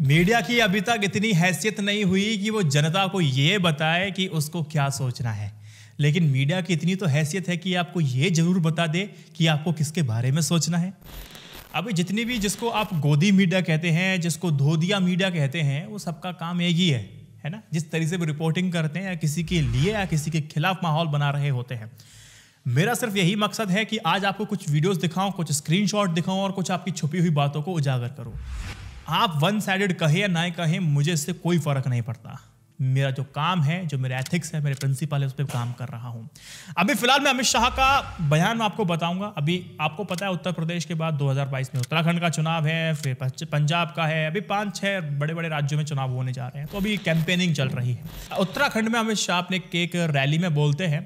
media की अभी तक इतनी हैसियत नहीं हुई कि वो जनता को ये बताए कि उसको क्या सोचना है लेकिन मीडिया की इतनी तो हैसियत है कि आपको ये जरूर बता दे कि आपको किसके बारे में सोचना है अभी जितनी भी जिसको आप गोदी मीडिया कहते हैं जिसको धोदिया मीडिया कहते हैं वो सबका काम एक ही है है ना जिस तरीके से वो रिपोर्टिंग करते हैं या किसी के लिए या किसी के खिलाफ माहौल बना रहे होते हैं मेरा सिर्फ यही मकसद है कि आज आपको कुछ वीडियोस दिखाऊं कुछ स्क्रीनशॉट दिखाऊं और कुछ आपकी छुपी हुई बातों को उजागर करूं आप वन साइडेड कहें या ना कहें मुझे इससे कोई फर्क नहीं पड़ता मेरा जो काम है जो मेरे एथिक्स है मेरे प्रिंसिपल है उस पर काम कर रहा हूँ अभी फिलहाल मैं अमित शाह का बयान आपको बताऊंगा अभी आपको पता है उत्तर प्रदेश के बाद 2022 में उत्तराखंड का चुनाव है फिर पंजाब का है अभी पांच छह बड़े बड़े राज्यों में चुनाव होने जा रहे हैं तो अभी कैंपेनिंग चल रही है उत्तराखंड में अमित शाह अपने एक रैली में बोलते हैं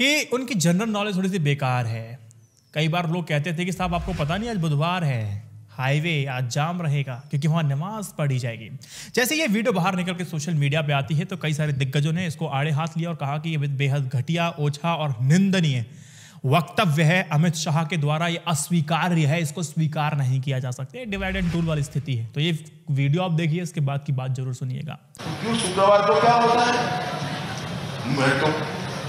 कि उनकी जनरल नॉलेज थोड़ी सी बेकार है कई बार लोग कहते थे कि साहब आपको पता नहीं आज बुधवार है हाईवे या जाम रहेगा क्योंकि वहाँ नमाज पढ़ी जाएगी जैसे ये वीडियो बाहर निकल के सोशल मीडिया पे आती है तो कई सारे दिग्गजों ने इसको आड़े हाथ लिया और कहा कि ये बेहद घटिया ओछा और निंदनीय वक्तव्य है अमित शाह के द्वारा ये अस्वीकार्य है इसको स्वीकार नहीं किया जा सकता डिवाइड एंड टूल वाली स्थिति है तो ये वीडियो आप देखिए इसके बाद की बात जरूर सुनिएगा क्यों शुक्रवार को क्या होता है मैं तो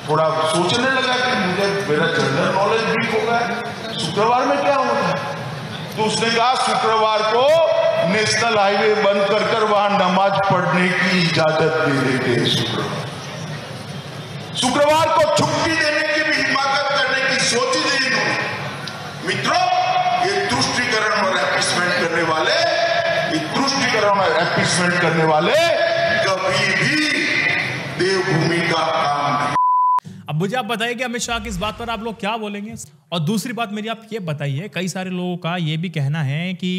थोड़ा सोचने लगा कि मुझे मेरा जनरल नॉलेज वीक होगा शुक्रवार में क्या होता है तो उसने कहा शुक्रवार को नेशनल हाईवे बंद कर कर वहां नमाज पढ़ने की इजाजत दे रहे थे शुक्रवार शुक्रवार को छुट्टी देने की भी हिमाकत करने की सोची थी इन्होंने मित्रों ये तुष्टिकरण और एपिसमेंट करने वाले ये तुष्टिकरण और एपिसमेंट करने वाले कभी भी देवभूमि का काम नहीं अब मुझे आप बताइए कि अमित शाह की इस बात पर आप लोग क्या बोलेंगे और दूसरी बात मेरी आप ये बताइए कई सारे लोगों का ये भी कहना है कि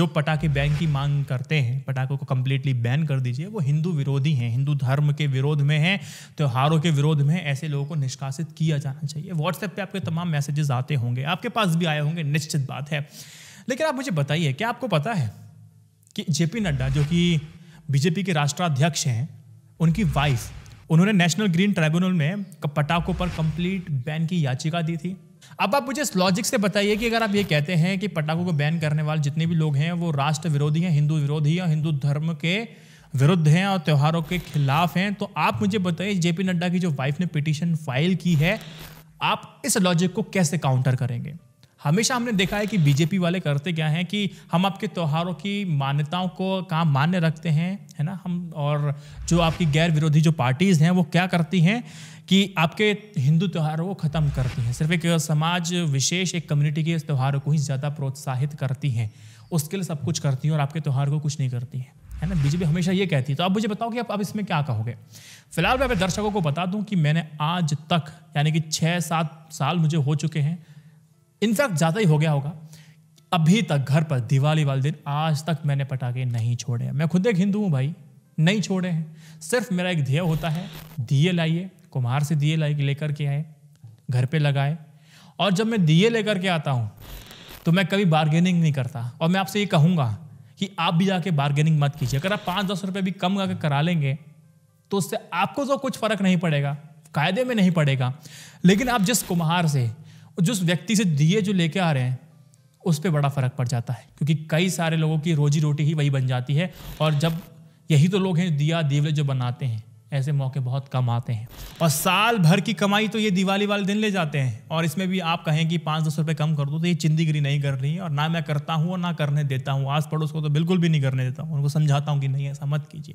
जो पटाखे बैन की मांग करते हैं पटाखों को कम्प्लीटली बैन कर दीजिए वो हिंदू विरोधी हैं हिंदू धर्म के विरोध में हैं त्योहारों के विरोध में ऐसे लोगों को निष्कासित किया जाना चाहिए व्हाट्सएप पर आपके तमाम मैसेजेस आते होंगे आपके पास भी आए होंगे निश्चित बात है लेकिन आप मुझे बताइए क्या आपको पता है कि जेपी नड्डा जो कि बीजेपी के राष्ट्राध्यक्ष हैं उनकी वाइफ उन्होंने नेशनल ग्रीन ट्राइब्यूनल में पटाखों पर कंप्लीट बैन की याचिका दी थी अब आप मुझे इस लॉजिक से बताइए कि अगर आप ये कहते हैं कि पटाखों को बैन करने वाले जितने भी लोग हैं वो राष्ट्र विरोधी हैं हिंदू विरोधी हैं हिंदू धर्म के विरुद्ध हैं और त्योहारों के खिलाफ हैं तो आप मुझे बताइए जेपी नड्डा की जो वाइफ ने पिटिशन फाइल की है आप इस लॉजिक को कैसे काउंटर करेंगे हमेशा हमने देखा है कि बीजेपी वाले करते क्या हैं कि हम आपके त्योहारों की मान्यताओं को कहाँ मान्य रखते हैं है ना हम और जो आपकी गैर विरोधी जो पार्टीज़ हैं वो क्या करती हैं कि आपके हिंदू त्यौहारों को ख़त्म करती हैं सिर्फ एक समाज विशेष एक कम्युनिटी के त्यौहारों को ही ज़्यादा प्रोत्साहित करती हैं उसके लिए सब कुछ करती हैं और आपके त्यौहार को कुछ नहीं करती हैं है ना बीजेपी हमेशा ये कहती है तो आप मुझे बताओ कि आप अब इसमें क्या कहोगे फिलहाल मैं अपने दर्शकों को बता दूं कि मैंने आज तक यानी कि छः सात साल मुझे हो चुके हैं इनफैक्ट ज़्यादा ही हो गया होगा अभी तक घर पर दिवाली वाले दिन आज तक मैंने पटाखे नहीं छोड़े मैं खुद एक हिंदू हूँ भाई नहीं छोड़े हैं सिर्फ मेरा एक ध्येय होता है दिए लाइए कुम्हार से दिए लाई लेकर के आए घर पे लगाए और जब मैं दिए लेकर के आता हूँ तो मैं कभी बार्गेनिंग नहीं करता और मैं आपसे ये कहूँगा कि आप भी जाके बार्गेनिंग मत कीजिए अगर आप पाँच दस रुपये भी कम आकर करा लेंगे तो उससे आपको तो कुछ फ़र्क नहीं पड़ेगा कायदे में नहीं पड़ेगा लेकिन आप जिस कुम्हार से जिस व्यक्ति से दिए जो लेके आ रहे हैं उस पर बड़ा फ़र्क पड़ जाता है क्योंकि कई सारे लोगों की रोजी रोटी ही वही बन जाती है और जब यही तो लोग हैं दिया दीवले जो बनाते हैं ऐसे मौके बहुत कम आते हैं और साल भर की कमाई तो ये दिवाली वाले दिन ले जाते हैं और इसमें भी आप कहें कि पाँच दस रुपये कम कर दो तो ये चिंदीगिरी नहीं कर रही है और ना मैं करता हूँ और ना करने देता हूँ आस पड़ोस को तो बिल्कुल भी नहीं करने देता हूँ उनको समझाता हूँ कि नहीं ऐसा मत कीजिए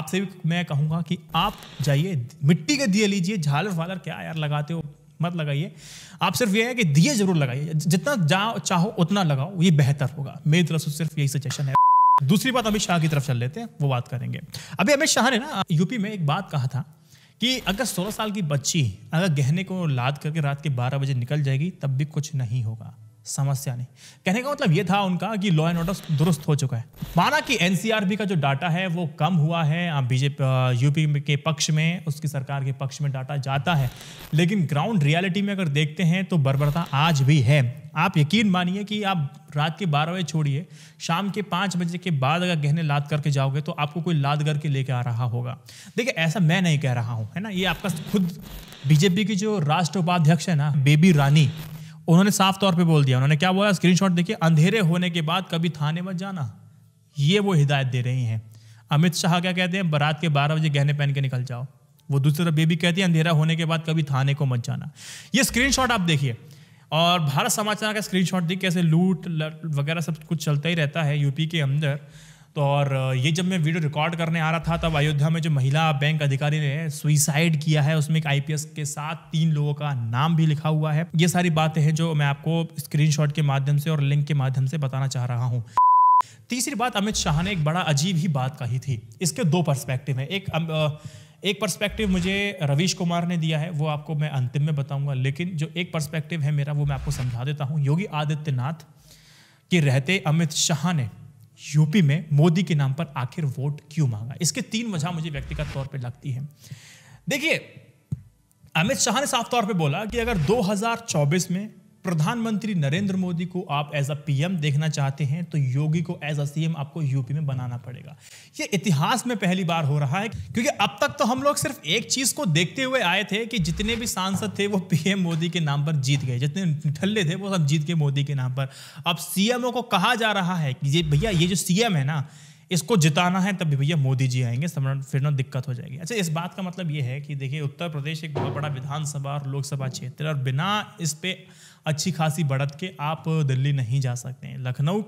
आपसे भी मैं कहूँगा कि आप जाइए मिट्टी के दिए लीजिए झालर वालर क्या यार लगाते हो मत लगाइए आप सिर्फ ये है कि दिए जरूर लगाइए जितना जाओ चाहो उतना लगाओ ये बेहतर होगा मेरी तरफ से सिर्फ यही सजेशन है दूसरी बात अमित शाह की तरफ चल लेते हैं वो बात करेंगे अभी अमित शाह ने ना यूपी में एक बात कहा था कि अगर 16 साल की बच्ची अगर गहने को लाद करके रात के 12 बजे निकल जाएगी तब भी कुछ नहीं होगा समस्या नहीं कहने का मतलब यह था उनका कि लॉ एंड ऑर्डर दुरुस्त हो चुका है माना कि एनसीआरबी का जो डाटा है वो कम हुआ है बीजेपी यूपी के पक्ष में उसकी सरकार के पक्ष में डाटा जाता है लेकिन ग्राउंड रियलिटी में अगर देखते हैं तो बर्बरता आज भी है आप यकीन मानिए कि आप रात के बारह बजे छोड़िए शाम के पाँच बजे के बाद अगर गहने लाद करके जाओगे तो आपको कोई लाद करके लेके आ रहा होगा देखिए ऐसा मैं नहीं कह रहा हूँ है ना ये आपका खुद बीजेपी की जो राष्ट्र उपाध्यक्ष है ना बेबी रानी उन्होंने साफ तौर पे बोल दिया उन्होंने क्या बोला स्क्रीनशॉट देखिए अंधेरे होने के बाद कभी थाने मत जाना ये वो हिदायत दे रही हैं अमित शाह क्या कहते हैं बारात के बारह बजे गहने पहन के निकल जाओ वो दूसरी तरफ बेबी कहती है अंधेरा होने के बाद कभी थाने को मत जाना ये स्क्रीनशॉट आप देखिए और भारत समाचार का स्क्रीनशॉट देखिए कैसे लूट वगैरह सब कुछ चलता ही रहता है यूपी के अंदर तो और ये जब मैं वीडियो रिकॉर्ड करने आ रहा था तब अयोध्या में जो महिला बैंक अधिकारी ने सुइसाइड किया है उसमें एक आईपीएस के साथ तीन लोगों का नाम भी लिखा हुआ है ये सारी बातें हैं जो मैं आपको स्क्रीनशॉट के माध्यम से और लिंक के माध्यम से बताना चाह रहा हूँ तीसरी बात अमित शाह ने एक बड़ा अजीब ही बात कही थी इसके दो पर्सपेक्टिव हैं एक एक पर्सपेक्टिव मुझे रवीश कुमार ने दिया है वो आपको मैं अंतिम में बताऊंगा लेकिन जो एक पर्सपेक्टिव है मेरा वो मैं आपको समझा देता हूँ योगी आदित्यनाथ के रहते अमित शाह ने यूपी में मोदी के नाम पर आखिर वोट क्यों मांगा इसके तीन वजह मुझे व्यक्तिगत तौर पर लगती है देखिए अमित शाह ने साफ तौर पे बोला कि अगर 2024 में प्रधानमंत्री नरेंद्र मोदी को आप एज अ पीएम देखना चाहते हैं तो योगी को एज अ सीएम आपको यूपी में बनाना पड़ेगा ये इतिहास में पहली बार हो रहा है क्योंकि अब तक तो हम लोग सिर्फ एक चीज को देखते हुए आए थे कि जितने भी सांसद थे वो पीएम मोदी के नाम पर जीत गए जितने ठल्ले थे वो सब जीत गए मोदी के नाम पर अब सीएमओ को कहा जा रहा है कि ये भैया ये जो सीएम है ना इसको जिताना है तभी भैया मोदी जी आएंगे समरण फिर ना दिक्कत हो जाएगी अच्छा इस बात का मतलब ये है कि देखिए उत्तर प्रदेश एक बहुत बड़ा विधानसभा और लोकसभा क्षेत्र और बिना इस पर अच्छी खासी बढ़त के आप दिल्ली नहीं जा सकते हैं लखनऊ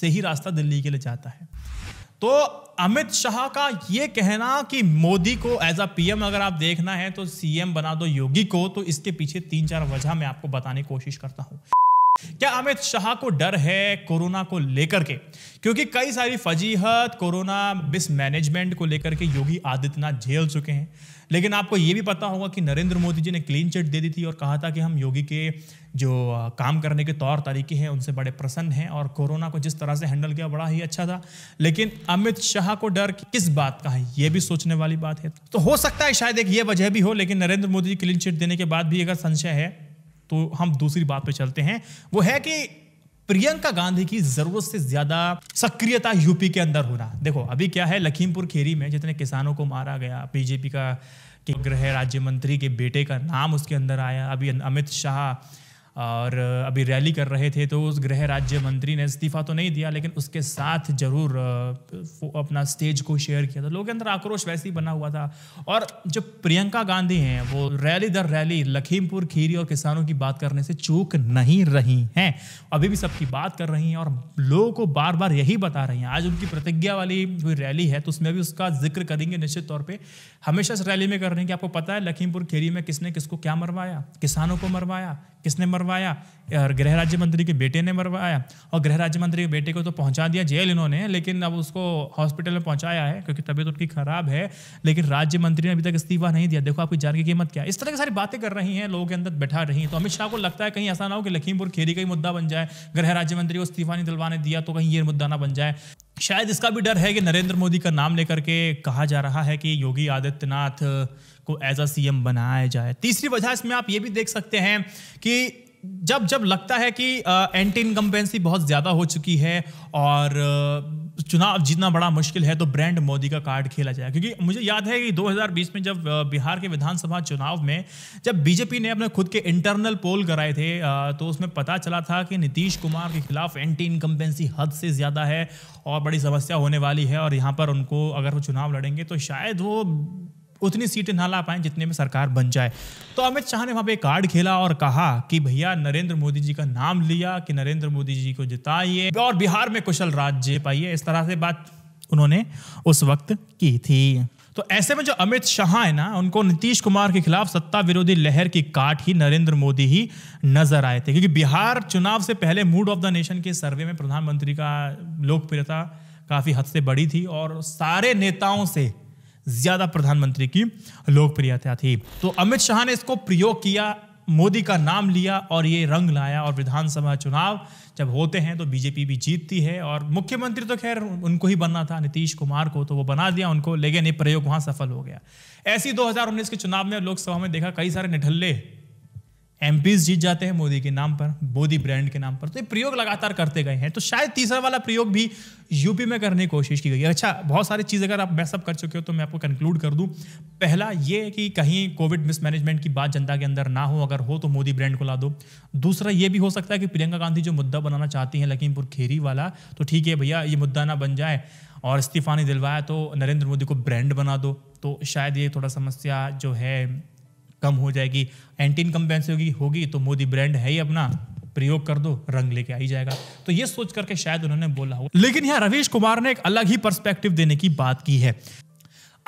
से ही रास्ता दिल्ली के लिए जाता है तो अमित शाह का ये कहना कि मोदी को एज अ पीएम अगर आप देखना है तो सीएम बना दो योगी को तो इसके पीछे तीन चार वजह मैं आपको बताने की कोशिश करता हूँ क्या अमित शाह को डर है कोरोना को लेकर के क्योंकि कई सारी फजीहत कोरोना मिसमैनेजमेंट को लेकर के योगी आदित्यनाथ झेल चुके हैं लेकिन आपको ये भी पता होगा कि नरेंद्र मोदी जी ने क्लीन चिट दे दी थी और कहा था कि हम योगी के जो काम करने के तौर तरीके हैं उनसे बड़े प्रसन्न हैं और कोरोना को जिस तरह से हैंडल किया बड़ा ही अच्छा था लेकिन अमित शाह को डर किस बात का है ये भी सोचने वाली बात है तो हो सकता है शायद एक ये वजह भी हो लेकिन नरेंद्र मोदी जी क्लीन चिट देने के बाद भी अगर संशय है तो हम दूसरी बात पे चलते हैं वो है कि प्रियंका गांधी की जरूरत से ज्यादा सक्रियता यूपी के अंदर होना देखो अभी क्या है लखीमपुर खेरी में जितने किसानों को मारा गया बीजेपी का गृह राज्य मंत्री के बेटे का नाम उसके अंदर आया अभी अमित शाह और अभी रैली कर रहे थे तो उस गृह राज्य मंत्री ने इस्तीफा तो नहीं दिया लेकिन उसके साथ जरूर अपना स्टेज को शेयर किया था लोगों के अंदर आक्रोश वैसे ही बना हुआ था और जो प्रियंका गांधी हैं वो रैली दर रैली लखीमपुर खीरी और किसानों की बात करने से चूक नहीं रही हैं अभी भी सबकी बात कर रही हैं और लोगों को बार बार यही बता रही हैं आज उनकी प्रतिज्ञा वाली कोई रैली है तो उसमें भी उसका जिक्र करेंगे निश्चित तौर पर हमेशा इस रैली में कर रहे हैं कि आपको पता है लखीमपुर खीरी में किसने किसको क्या मरवाया किसानों को मरवाया किसने मरवाया मरवाया और गृह राज्य मंत्री के बेटे ने मरवाया और गृह राज्य मंत्री के बेटे को तो पहुंचा दिया जेल इन्होंने लेकिन अब उसको हॉस्पिटल में पहुंचाया है क्योंकि तबीयत उनकी खराब है लेकिन राज्य मंत्री ने अभी तक इस्तीफा नहीं दिया देखो आपकी जान की कीमत क्या इस तरह की सारी बातें कर रही हैं लोगों के अंदर बैठा रही हैं तो अमित शाह को लगता है कहीं ऐसा ना हो कि लखीमपुर खेरी का ही मुद्दा बन जाए गृह राज्य मंत्री को इस्तीफा नहीं दिलवाने दिया तो कहीं ये मुद्दा ना बन जाए शायद इसका भी डर है कि नरेंद्र मोदी का नाम लेकर के कहा जा रहा है कि योगी आदित्यनाथ को एज अ सीएम बनाया जाए तीसरी वजह इसमें आप ये भी देख सकते हैं कि जब जब लगता है कि एंटी इनकम्पेंसी बहुत ज़्यादा हो चुकी है और चुनाव जीतना बड़ा मुश्किल है तो ब्रांड मोदी का कार्ड खेला जाए क्योंकि मुझे याद है कि 2020 में जब बिहार के विधानसभा चुनाव में जब बीजेपी ने अपने खुद के इंटरनल पोल कराए थे तो उसमें पता चला था कि नीतीश कुमार के खिलाफ एंटी इनकम्पेंसी हद से ज़्यादा है और बड़ी समस्या होने वाली है और यहाँ पर उनको अगर वो चुनाव लड़ेंगे तो शायद वो उतनी सीटें ना ला पाए जितने में सरकार बन जाए तो अमित शाह ने वहाँ पे कार्ड खेला और कहा कि भैया नरेंद्र मोदी जी का नाम लिया कि नरेंद्र मोदी जी को जिताइए और बिहार में कुशल राज्य पाइए इस तरह से बात उन्होंने उस वक्त की थी तो ऐसे में जो अमित शाह है ना उनको नीतीश कुमार के खिलाफ सत्ता विरोधी लहर की काट ही नरेंद्र मोदी ही नजर आए थे क्योंकि बिहार चुनाव से पहले मूड ऑफ द नेशन के सर्वे में प्रधानमंत्री का लोकप्रियता काफी हद से बड़ी थी और सारे नेताओं से ज्यादा प्रधानमंत्री की लोकप्रियता थी तो अमित शाह ने इसको प्रयोग किया मोदी का नाम लिया और ये रंग लाया और विधानसभा चुनाव जब होते हैं तो बीजेपी भी जीतती है और मुख्यमंत्री तो खैर उनको ही बनना था नीतीश कुमार को तो वो बना दिया उनको लेकिन ये प्रयोग वहां सफल हो गया ऐसी 2019 के चुनाव में लोकसभा में देखा कई सारे निठल्ले एम जीत जाते हैं मोदी के नाम पर मोदी ब्रांड के नाम पर तो ये प्रयोग लगातार करते गए हैं तो शायद तीसरा वाला प्रयोग भी यूपी में करने की कोशिश की गई अच्छा बहुत सारी चीज़ अगर आप मैसअप कर चुके हो तो मैं आपको कंक्लूड कर दूं पहला ये कि कहीं कोविड मिसमैनेजमेंट की बात जनता के अंदर ना हो अगर हो तो मोदी ब्रांड को ला दो दूसरा ये भी हो सकता है कि प्रियंका गांधी जो मुद्दा बनाना चाहती हैं लखीमपुर खेरी वाला तो ठीक है भैया ये मुद्दा ना बन जाए और इस्तीफा नहीं दिलवाया तो नरेंद्र मोदी को ब्रांड बना दो तो शायद ये थोड़ा समस्या जो है कम हो जाएगी एंटी इनकम्बेंसी होगी होगी तो मोदी ब्रांड है ही अपना प्रयोग कर दो रंग लेके आ ही जाएगा तो ये सोच करके शायद उन्होंने बोला हो लेकिन यहाँ रवीश कुमार ने एक अलग ही पर्सपेक्टिव देने की बात की है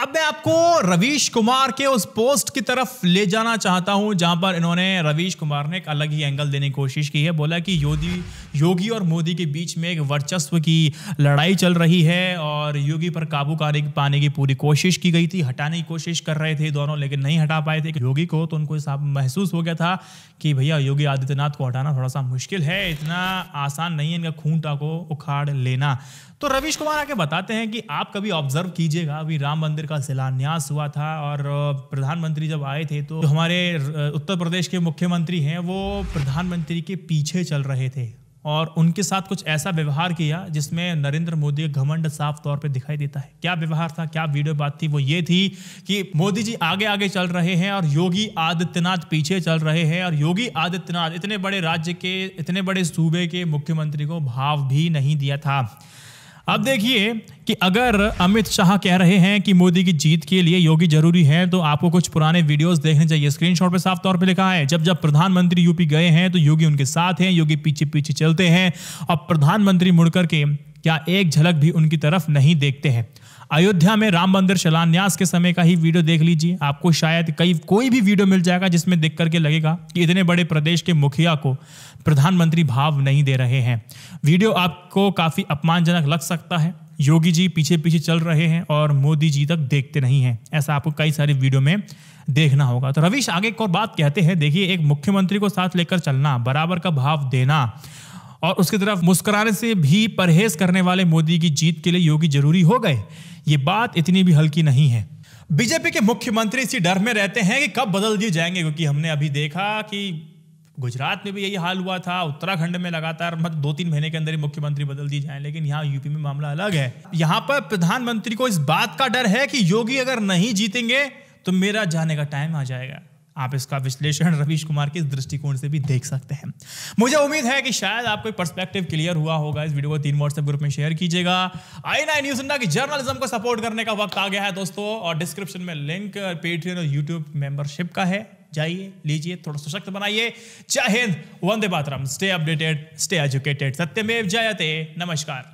अब मैं आपको रवीश कुमार के उस पोस्ट की तरफ ले जाना चाहता हूं जहां पर इन्होंने रवीश कुमार ने एक अलग ही एंगल देने की कोशिश की है बोला कि योगी योगी और मोदी के बीच में एक वर्चस्व की लड़ाई चल रही है और योगी पर काबू पाने की पूरी कोशिश की गई थी हटाने की कोशिश कर रहे थे दोनों लेकिन नहीं हटा पाए थे योगी को तो उनको महसूस हो गया था कि भैया योगी आदित्यनाथ को हटाना थोड़ा सा मुश्किल है इतना आसान नहीं है इनका खूंटा को उखाड़ लेना तो रवीश कुमार आके बताते हैं कि आप कभी ऑब्जर्व कीजिएगा अभी राम मंदिर का शिलान्यास हुआ था और प्रधानमंत्री जब आए थे तो हमारे उत्तर प्रदेश के मुख्यमंत्री हैं वो प्रधानमंत्री के पीछे चल रहे थे और उनके साथ कुछ ऐसा व्यवहार किया जिसमें नरेंद्र मोदी का घमंड साफ तौर पर दिखाई देता है क्या व्यवहार था क्या वीडियो बात थी वो ये थी कि मोदी जी आगे आगे चल रहे हैं और योगी आदित्यनाथ पीछे चल रहे हैं और योगी आदित्यनाथ इतने बड़े राज्य के इतने बड़े सूबे के मुख्यमंत्री को भाव भी नहीं दिया था अब देखिए कि अगर अमित शाह कह रहे हैं कि मोदी की जीत के लिए योगी जरूरी है तो आपको कुछ पुराने वीडियोस देखने चाहिए स्क्रीनशॉट पे साफ तौर पे लिखा है जब जब प्रधानमंत्री यूपी गए हैं तो योगी उनके साथ हैं योगी पीछे पीछे चलते हैं और प्रधानमंत्री मुड़ करके क्या एक झलक भी उनकी तरफ नहीं देखते हैं अयोध्या में राम मंदिर शिलान्यास के समय का ही वीडियो देख लीजिए आपको शायद कई कोई भी वीडियो मिल जाएगा जिसमें देख करके लगेगा कि इतने बड़े प्रदेश के मुखिया को प्रधानमंत्री भाव नहीं दे रहे हैं वीडियो आपको काफ़ी अपमानजनक लग सकता है योगी जी पीछे पीछे चल रहे हैं और मोदी जी तक देखते नहीं हैं ऐसा आपको कई सारे वीडियो में देखना होगा तो रवीश आगे एक और बात कहते हैं देखिए एक मुख्यमंत्री को साथ लेकर चलना बराबर का भाव देना और उसकी तरफ मुस्कुराने से भी परहेज करने वाले मोदी की जीत के लिए योगी जरूरी हो गए ये बात इतनी भी हल्की नहीं है बीजेपी के मुख्यमंत्री इसी डर में रहते हैं कि कब बदल दिए जाएंगे क्योंकि हमने अभी देखा कि गुजरात में भी यही हाल हुआ था उत्तराखंड में लगातार मतलब दो तीन महीने के अंदर ही मुख्यमंत्री बदल दिए जाए लेकिन यहाँ यूपी में मामला अलग है यहाँ पर प्रधानमंत्री को इस बात का डर है कि योगी अगर नहीं जीतेंगे तो मेरा जाने का टाइम आ जाएगा आप इसका विश्लेषण रवीश कुमार के दृष्टिकोण से भी देख सकते हैं मुझे उम्मीद है कि शायद आपको पर्सपेक्टिव क्लियर हुआ होगा इस वीडियो को तीन व्हाट्सएप ग्रुप में शेयर कीजिएगा आई नाइन न्यूज इंडिया की जर्नलिज्म को सपोर्ट करने का वक्त आ गया है दोस्तों और डिस्क्रिप्शन में लिंक पेट्रियन और यूट्यूब मेंबरशिप का है जाइए लीजिए थोड़ा सशक्त बनाइए जय हिंद वंदे मातरम स्टे अपडेटेड स्टे एजुकेटेड सत्यमेव जयते नमस्कार